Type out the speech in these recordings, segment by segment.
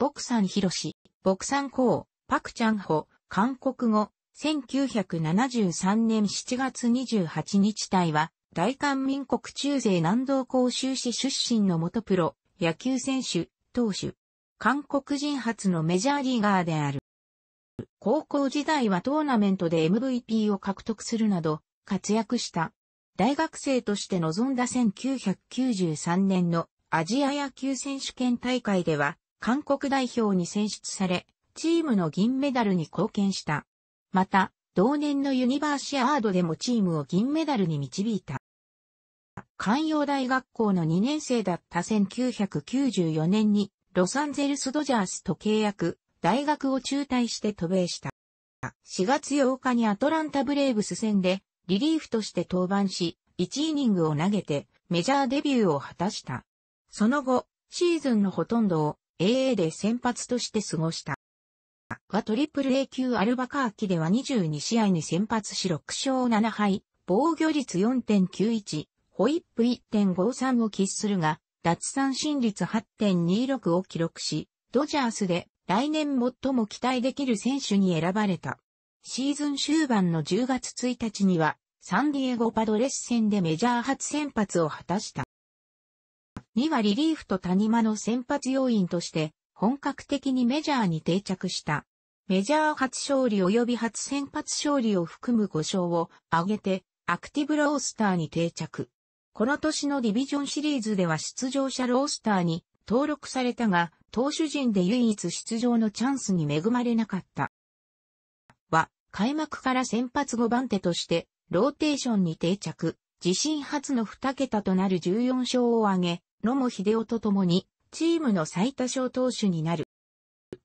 ボクサンヒロシ、ボクサンコウ、パクチャンホ、韓国語、1973年7月28日隊は、大韓民国中世南道広州市出身の元プロ、野球選手、投手。韓国人初のメジャーリーガーである。高校時代はトーナメントで MVP を獲得するなど、活躍した。大学生として臨んだ1993年のアジア野球選手権大会では、韓国代表に選出され、チームの銀メダルに貢献した。また、同年のユニバーシアードでもチームを銀メダルに導いた。関陽大学校の2年生だった1994年にロサンゼルスドジャースと契約、大学を中退して渡米した。4月8日にアトランタブレーブス戦でリリーフとして登板し、1イニングを投げてメジャーデビューを果たした。その後、シーズンのほとんどを AA で先発として過ごした。はトリプル A 級アルバカーキでは22試合に先発し6勝7敗、防御率4.91、ホイップ1.53を喫するが、脱三振率8.26を記録し、ドジャースで来年最も期待できる選手に選ばれた。シーズン終盤の10月1日には、サンディエゴパドレス戦でメジャー初先発を果たした。2はリリーフと谷間の先発要員として本格的にメジャーに定着した。メジャー初勝利及び初先発勝利を含む5勝を挙げてアクティブロースターに定着。この年のディビジョンシリーズでは出場者ロースターに登録されたが、投手陣で唯一出場のチャンスに恵まれなかった。は、開幕から先発5番手として、ローテーションに定着、自身初の2桁となる14勝を挙げ、野茂秀夫と共に、チームの最多勝投手になる。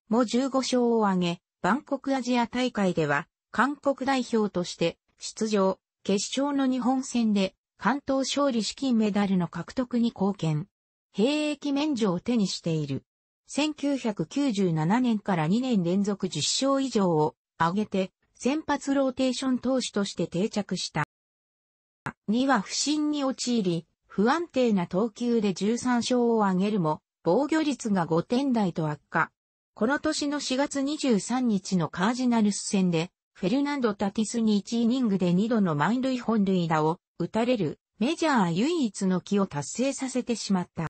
も15勝を挙げ、バンコクアジア大会では、韓国代表として出場、決勝の日本戦で、関東勝利資金メダルの獲得に貢献。兵役免除を手にしている。1997年から2年連続10勝以上を挙げて、先発ローテーション投手として定着した。には不振に陥り、不安定な投球で13勝を挙げるも、防御率が5点台と悪化。この年の4月23日のカージナルス戦で、フェルナンド・タティスに1イニングで2度の満塁本塁打を打たれるメジャー唯一の木を達成させてしまった。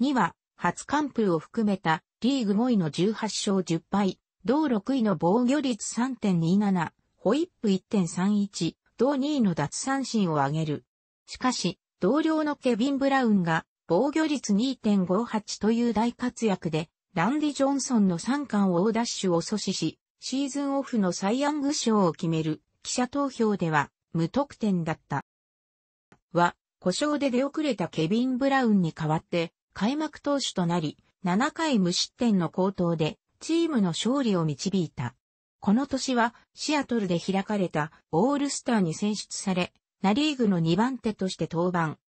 2は、初完封を含めたリーグ5位の18勝10敗、同6位の防御率3.27、ホイップ1.31、同2位の奪三振を挙げる。しかし、同僚のケビン・ブラウンが防御率2.58という大活躍で、ランディ・ジョンソンの三冠大ダッシュを阻止し、シーズンオフのサイ・ヤング賞を決める記者投票では無得点だった。は、故障で出遅れたケビン・ブラウンに代わって開幕投手となり、7回無失点の好投でチームの勝利を導いた。この年はシアトルで開かれたオールスターに選出され、ナリーグの2番手として登板。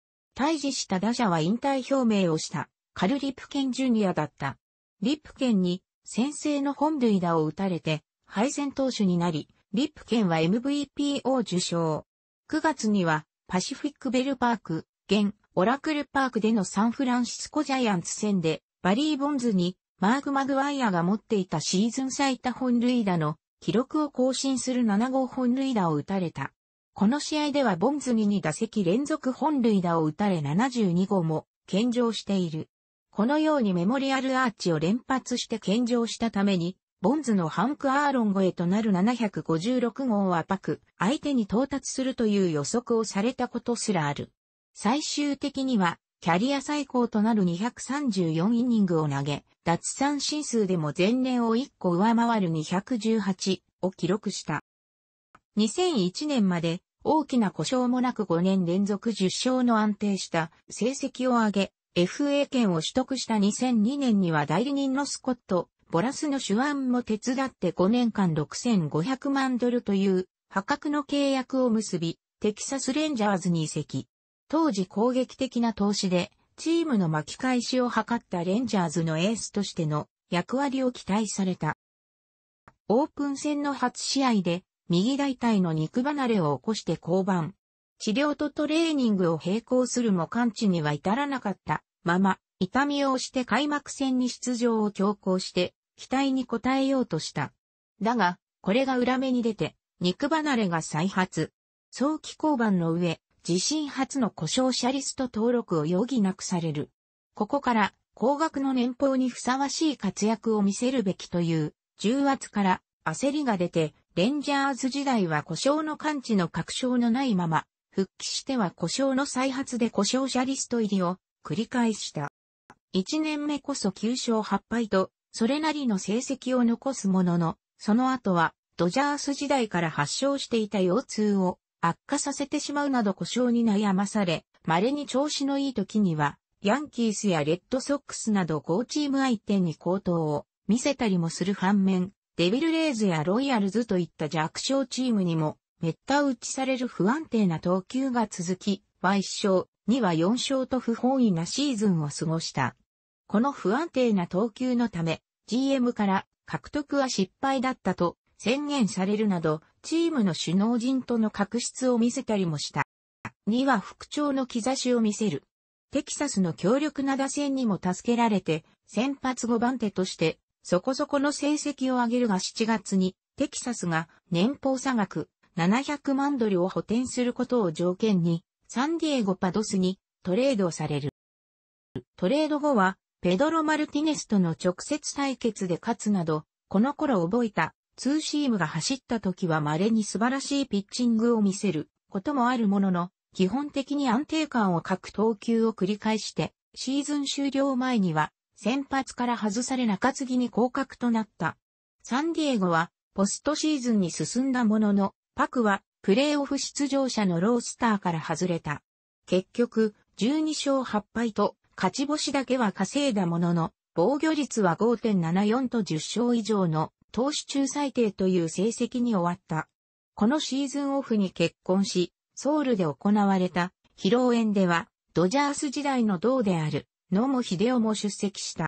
退治した打者は引退表明をしたカル・リプケン・ジュニアだった。リプケンに先制の本塁打を打たれて敗戦投手になり、リプケンは MVP を受賞。9月にはパシフィックベルパーク、現オラクルパークでのサンフランシスコジャイアンツ戦でバリー・ボンズにマーク・マグワイアが持っていたシーズン最多本塁打の記録を更新する7号本塁打を打たれた。この試合ではボンズに2打席連続本塁打を打たれ72号も献上している。このようにメモリアルアーチを連発して献上したために、ボンズのハンク・アーロン越えとなる756号はパク、相手に到達するという予測をされたことすらある。最終的には、キャリア最高となる234イニングを投げ、脱三振数でも前年を1個上回る218を記録した。2001年まで大きな故障もなく5年連続10勝の安定した成績を上げ、FA 権を取得した2002年には代理人のスコット、ボラスの手腕も手伝って5年間6500万ドルという破格の契約を結び、テキサスレンジャーズに移籍。当時攻撃的な投資で、チームの巻き返しを図ったレンジャーズのエースとしての役割を期待された。オープン戦の初試合で右大腿の肉離れを起こして降板。治療とトレーニングを並行するも完治には至らなかったまま、痛みを押して開幕戦に出場を強行して、期待に応えようとした。だが、これが裏目に出て、肉離れが再発。早期降板の上、自身初の故障者リスト登録を余儀なくされる。ここから、高額の年俸にふさわしい活躍を見せるべきという、重圧から焦りが出て、レンジャーズ時代は故障の完治の確証のないまま、復帰しては故障の再発で故障者リスト入りを繰り返した。1年目こそ9勝8敗と、それなりの成績を残すものの、その後は、ドジャース時代から発症していた腰痛を悪化させてしまうなど故障に悩まされ、稀に調子のいい時には、ヤンキースやレッドソックスなど5チーム相手に高騰を見せたりもする反面、デビルレーズやロイヤルズといった弱小チームにも、めった打ちされる不安定な投球が続き、は1勝、2は4勝と不本意なシーズンを過ごした。この不安定な投球のため、GM から獲得は失敗だったと宣言されるなど、チームの首脳陣との確執を見せたりもした。2は復調の兆しを見せる。テキサスの強力な打線にも助けられて、先発5番手としてそこそこの成績を上げるが7月に、テキサスが年俸差額700万ドルを補填することを条件に、サンディエゴパドスにトレードされる。トレード後は、ペドロ・マルティネスとの直接対決で勝つなど、この頃覚えたツーシームが走った時は稀に素晴らしいピッチングを見せることもあるものの、基本的に安定感を欠く投球を繰り返して、シーズン終了前には先発から外され中継ぎに降格となった。サンディエゴは、ポストシーズンに進んだものの、パクは、プレーオフ出場者のロースターから外れた。結局、12勝8敗と、勝ち星だけは稼いだものの、防御率は5.74と10勝以上の、投手中最低という成績に終わった。このシーズンオフに結婚し、ソウルで行われた、披露宴では、ドジャース時代の同である、野茂秀夫も出席した。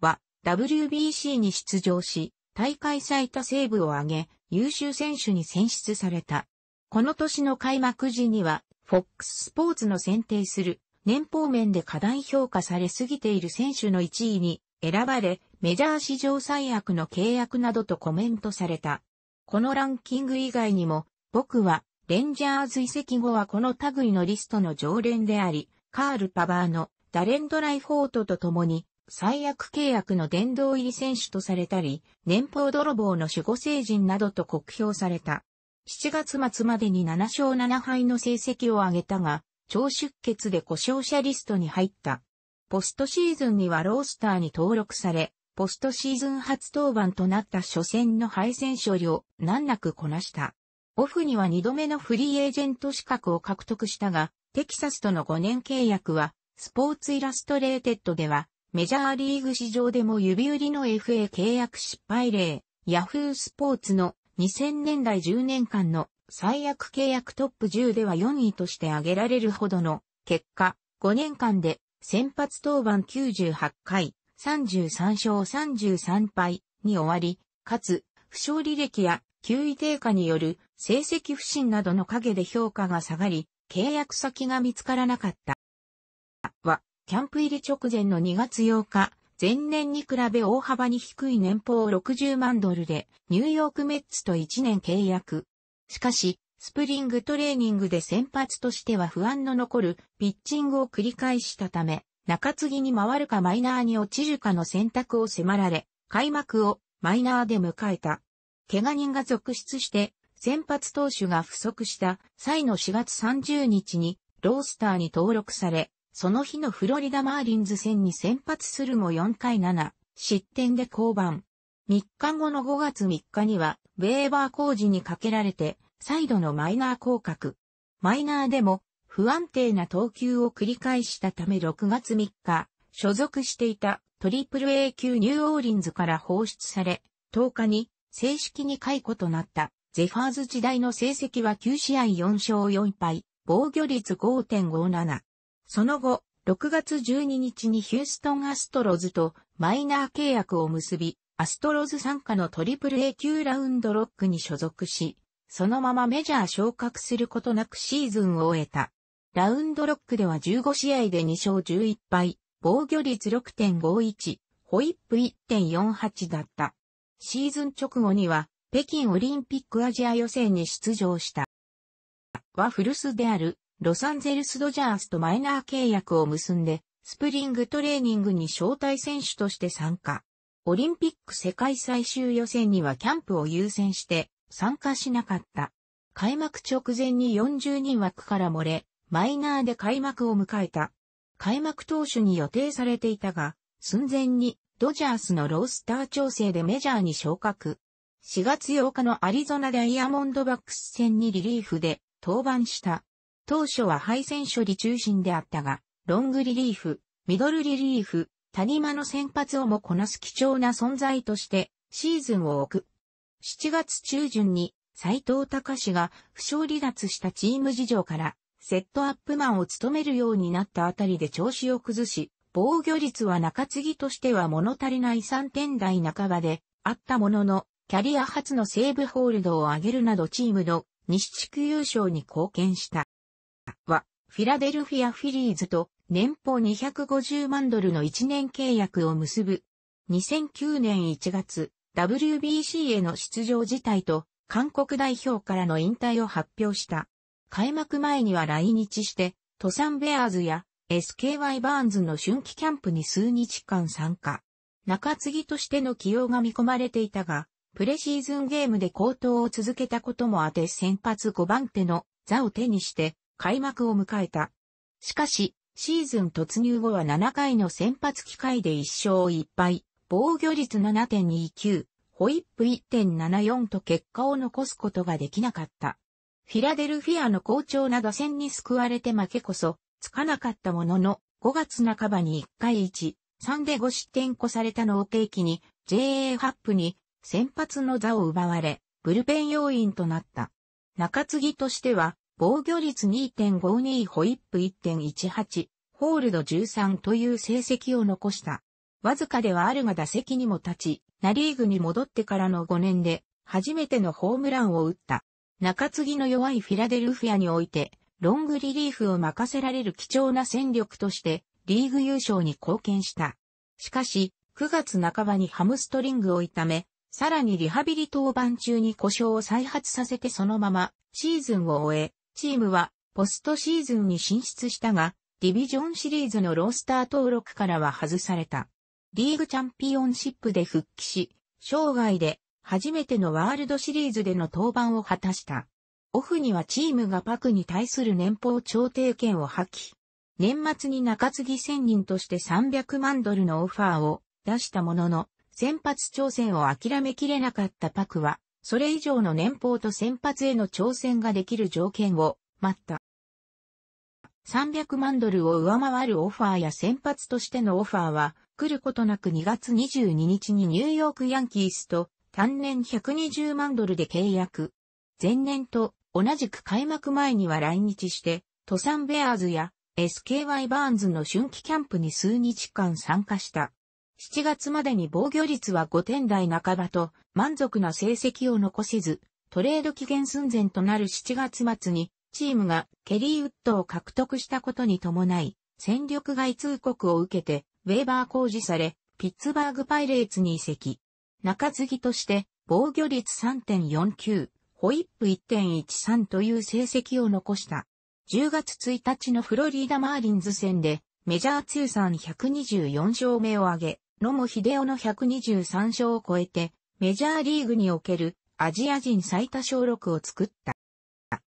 は、WBC に出場し、大会最多セーブを挙げ、優秀選手に選出された。この年の開幕時には、FOX スポーツの選定する年俸面で過大評価されすぎている選手の1位に選ばれ、メジャー史上最悪の契約などとコメントされた。このランキング以外にも、僕は、レンジャーズ移籍後はこの類のリストの常連であり、カール・パバーのダレンドライフォートと共に、最悪契約の殿堂入り選手とされたり、年俸泥棒の守護聖人などと酷評された。7月末までに7勝7敗の成績を上げたが、超出血で故障者リストに入った。ポストシーズンにはロースターに登録され、ポストシーズン初登板となった初戦の敗戦処理を難なくこなした。オフには2度目のフリーエージェント資格を獲得したが、テキサスとの5年契約はスポーツイラストレーテッドでは、メジャーリーグ史上でも指売りの FA 契約失敗例、ヤフースポーツの2000年代10年間の最悪契約トップ10では4位として挙げられるほどの結果、5年間で先発登板98回、33勝33敗に終わり、かつ、負傷履歴や9位低下による成績不振などの陰で評価が下がり、契約先が見つからなかった。キャンプ入り直前の2月8日、前年に比べ大幅に低い年俸60万ドルで、ニューヨークメッツと1年契約。しかし、スプリングトレーニングで先発としては不安の残るピッチングを繰り返したため、中継ぎに回るかマイナーに落ちるかの選択を迫られ、開幕をマイナーで迎えた。怪我人が続出して、先発投手が不足した際の4月30日にロースターに登録され、その日のフロリダマーリンズ戦に先発するも4回7、失点で降板。3日後の5月3日には、ウェーバー工事にかけられて、再度のマイナー降格。マイナーでも、不安定な投球を繰り返したため6月3日、所属していたトリプル A 級ニューオーリンズから放出され、10日に正式に解雇となったゼファーズ時代の成績は9試合4勝4敗、防御率5.57。その後、6月12日にヒューストンアストロズとマイナー契約を結び、アストロズ傘下の AAA 級ラウンドロックに所属し、そのままメジャー昇格することなくシーズンを終えた。ラウンドロックでは15試合で2勝11敗、防御率6.51、ホイップ1.48だった。シーズン直後には、北京オリンピックアジア予選に出場した。は古巣であるロサンゼルスドジャースとマイナー契約を結んで、スプリングトレーニングに招待選手として参加。オリンピック世界最終予選にはキャンプを優先して参加しなかった。開幕直前に40人枠から漏れ、マイナーで開幕を迎えた。開幕投手に予定されていたが、寸前にドジャースのロースター調整でメジャーに昇格。4月8日のアリゾナダイヤモンドバックス戦にリリーフで登板した。当初は配線処理中心であったが、ロングリリーフ、ミドルリリーフ、谷間の先発をもこなす貴重な存在としてシーズンを置く。7月中旬に斎藤隆が負傷離脱したチーム事情からセットアップマンを務めるようになったあたりで調子を崩し、防御率は中継ぎとしては物足りない3点台半ばであったものの、キャリア初のセーブホールドを上げるなどチームの西地区優勝に貢献した。は、フィラデルフィア・フィリーズと年俸250万ドルの1年契約を結ぶ。2009年1月、WBC への出場辞退と、韓国代表からの引退を発表した。開幕前には来日して、トサンベアーズや SKY バーンズの春季キャンプに数日間参加。中継ぎとしての起用が見込まれていたが、プレシーズンゲームで高騰を続けたこともあて先発5番手の座を手にして、開幕を迎えた。しかし、シーズン突入後は7回の先発機会で1勝1敗、防御率7.29、ホイップ1.74と結果を残すことができなかった。フィラデルフィアの好調な打線に救われて負けこそ、つかなかったものの、5月半ばに1回1、3で5失点こされたのを契機に、JA ハップに先発の座を奪われ、ブルペン要員となった。中継ぎとしては、防御率2.52ホイップ1.18、ホールド13という成績を残した。わずかではあるが打席にも立ち、ナリーグに戻ってからの5年で、初めてのホームランを打った。中継ぎの弱いフィラデルフィアにおいて、ロングリリーフを任せられる貴重な戦力として、リーグ優勝に貢献した。しかし、9月半ばにハムストリングを痛め、さらにリハビリ登板中に故障を再発させてそのままシーズンを終え、チームはポストシーズンに進出したが、ディビジョンシリーズのロースター登録からは外された。リーグチャンピオンシップで復帰し、生涯で初めてのワールドシリーズでの登板を果たした。オフにはチームがパクに対する年俸調停権を破棄。年末に中継ぎ千人として300万ドルのオファーを出したものの、先発挑戦を諦めきれなかったパクは、それ以上の年俸と先発への挑戦ができる条件を待った。300万ドルを上回るオファーや先発としてのオファーは、来ることなく2月22日にニューヨークヤンキースと単年120万ドルで契約。前年と同じく開幕前には来日して、トサンベアーズや SKY バーンズの春季キャンプに数日間参加した。7月までに防御率は5点台半ばと満足な成績を残せず、トレード期限寸前となる7月末に、チームがケリーウッドを獲得したことに伴い、戦力外通告を受けて、ウェーバー工事され、ピッツバーグパイレーツに移籍。中継ぎとして、防御率3.49、ホイップ1.13という成績を残した。10月1日のフロリダマーリンズ戦で、メジャー通算124勝目を挙げ、野茂秀夫の123勝を超えて、メジャーリーグにおけるアジア人最多勝録を作った。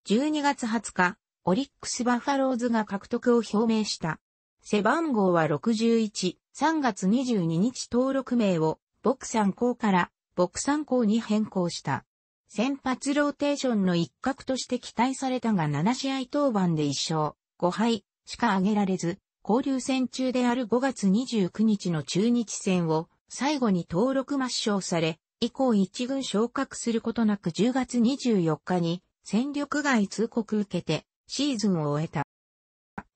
12月20日、オリックスバファローズが獲得を表明した。背番号は61、3月22日登録名を、ボクサンーから、ボクサンーに変更した。先発ローテーションの一角として期待されたが7試合登板で1勝、5敗しか挙げられず、交流戦中である5月29日の中日戦を最後に登録抹消され、以降一軍昇格することなく10月24日に戦力外通告受けてシーズンを終えた。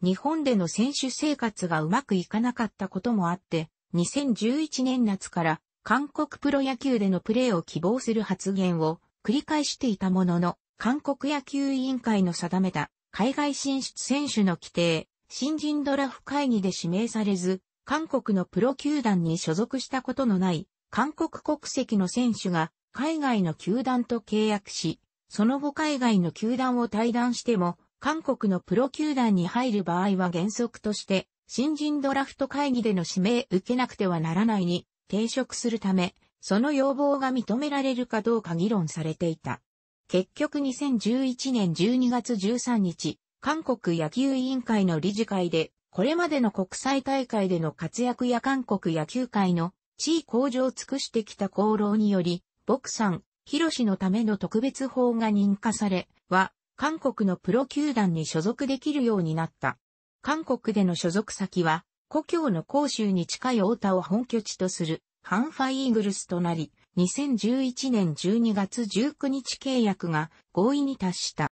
日本での選手生活がうまくいかなかったこともあって、2011年夏から韓国プロ野球でのプレーを希望する発言を繰り返していたものの、韓国野球委員会の定めた海外進出選手の規定、新人ドラフ会議で指名されず、韓国のプロ球団に所属したことのない韓国国籍の選手が海外の球団と契約し、その後海外の球団を退団しても、韓国のプロ球団に入る場合は原則として、新人ドラフト会議での指名受けなくてはならないに抵触するため、その要望が認められるかどうか議論されていた。結局2011年12月13日、韓国野球委員会の理事会で、これまでの国際大会での活躍や韓国野球界の地位向上を尽くしてきた功労により、牧さん、広氏のための特別法が認可され、は、韓国のプロ球団に所属できるようになった。韓国での所属先は、故郷の甲州に近い大田を本拠地とする、ハンファイーグルスとなり、2011年12月19日契約が合意に達した。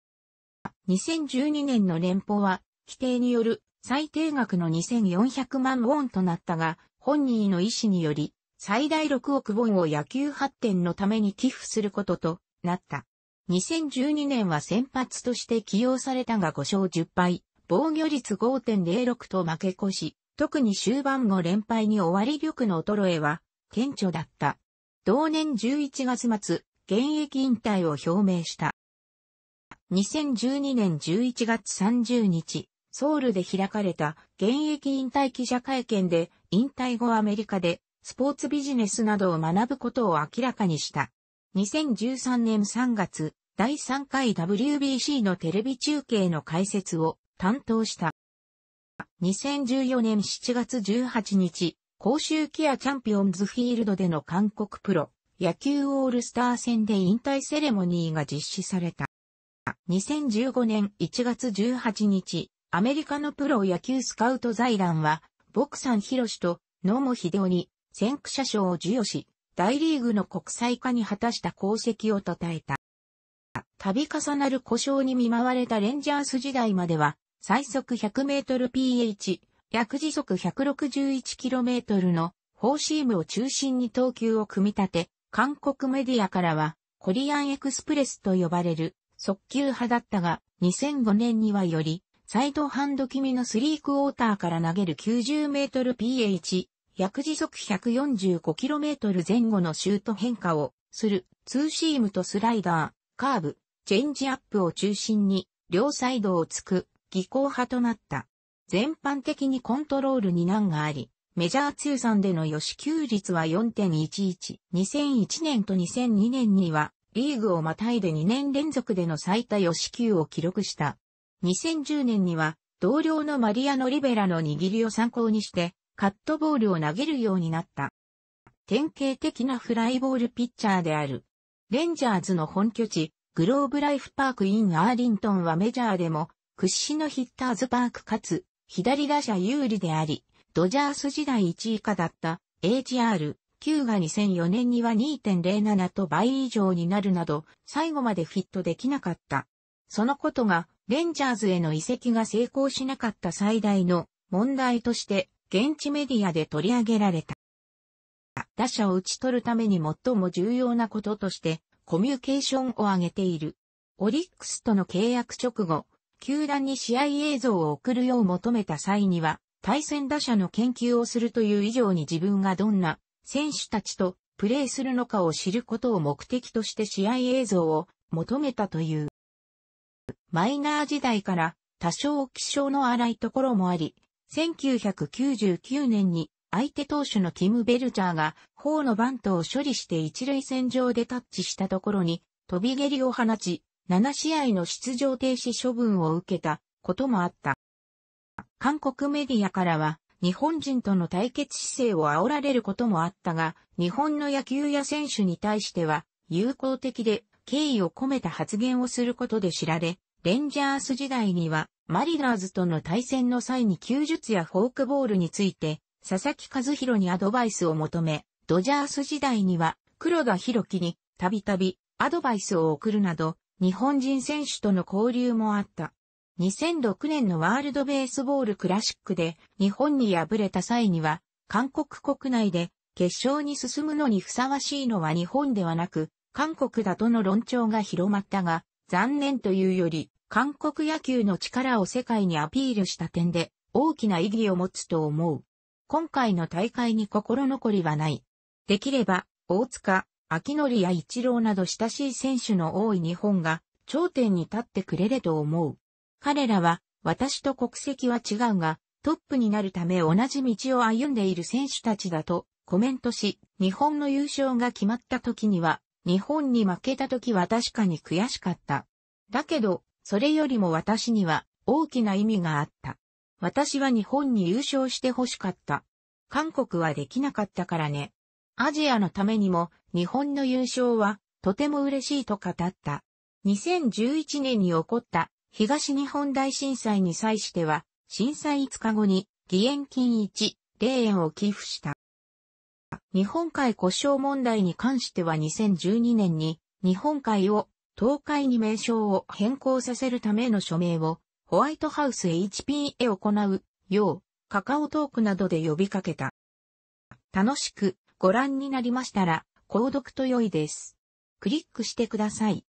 2012年の連邦は、規定による最低額の2400万ウォンとなったが、本人の意思により、最大6億ウォンを野球発展のために寄付することとなった。2012年は先発として起用されたが5勝10敗、防御率5.06と負け越し、特に終盤後連敗に終わり力の衰えは、顕著だった。同年11月末、現役引退を表明した。2012年11月30日、ソウルで開かれた現役引退記者会見で引退後アメリカでスポーツビジネスなどを学ぶことを明らかにした。2013年3月、第3回 WBC のテレビ中継の解説を担当した。2014年7月18日、公衆ケアチャンピオンズフィールドでの韓国プロ野球オールスター戦で引退セレモニーが実施された。2015年1月18日、アメリカのプロ野球スカウト財団は、ボクサンヒロシと野茂秀夫に先駆者賞を授与し、大リーグの国際化に果たした功績を称えた。度重なる故障に見舞われたレンジャース時代までは、最速1 0 0ル p h 約時速1 6 1トルのフォーシームを中心に投球を組み立て、韓国メディアからは、コリアンエクスプレスと呼ばれる速球派だったが、2005年にはより、サイドハンド気味のスリークウォーターから投げる90メートル PH、約時速1 4 5トル前後のシュート変化をする、ツーシームとスライダー、カーブ、チェンジアップを中心に、両サイドをつく、技巧派となった。全般的にコントロールに難があり、メジャー通算での予支給率は4.11、2001年と2002年にはリーグをまたいで2年連続での最多四死球を記録した。2010年には、同僚のマリアノ・リベラの握りを参考にして、カットボールを投げるようになった。典型的なフライボールピッチャーである。レンジャーズの本拠地、グローブライフパークインアーリントンはメジャーでも屈指のヒッターズパークかつ左打者有利であり、ドジャース時代1位以下だった AGR 9が2004年には2.07と倍以上になるなど、最後までフィットできなかった。そのことが、レンジャーズへの移籍が成功しなかった最大の問題として、現地メディアで取り上げられた。打者を打ち取るために最も重要なこととして、コミュニケーションを上げている。オリックスとの契約直後、球団に試合映像を送るよう求めた際には、対戦打者の研究をするという以上に自分がどんな選手たちとプレーするのかを知ることを目的として試合映像を求めたという。マイナー時代から多少気性の荒いところもあり、1999年に相手投手のキム・ベルチャーが、頬のバントを処理して一塁線上でタッチしたところに、飛び蹴りを放ち、7試合の出場停止処分を受けたこともあった。韓国メディアからは、日本人との対決姿勢を煽られることもあったが、日本の野球や選手に対しては、友好的で敬意を込めた発言をすることで知られ、レンジャース時代には、マリナーズとの対戦の際に球術やフォークボールについて、佐々木和弘にアドバイスを求め、ドジャース時代には、黒田博樹に、たびたび、アドバイスを送るなど、日本人選手との交流もあった。2006年のワールドベースボールクラシックで日本に敗れた際には、韓国国内で決勝に進むのにふさわしいのは日本ではなく、韓国だとの論調が広まったが、残念というより、韓国野球の力を世界にアピールした点で大きな意義を持つと思う。今回の大会に心残りはない。できれば、大塚、秋典や一郎など親しい選手の多い日本が頂点に立ってくれれと思う。彼らは、私と国籍は違うが、トップになるため同じ道を歩んでいる選手たちだとコメントし、日本の優勝が決まった時には、日本に負けた時は確かに悔しかった。だけど、それよりも私には大きな意味があった。私は日本に優勝して欲しかった。韓国はできなかったからね。アジアのためにも日本の優勝はとても嬉しいと語った。2011年に起こった東日本大震災に際しては、震災5日後に義援金1、0円を寄付した。日本海故障問題に関しては2012年に日本海を東海に名称を変更させるための署名をホワイトハウス HP へ行うようカカオトークなどで呼びかけた。楽しくご覧になりましたら購読と良いです。クリックしてください。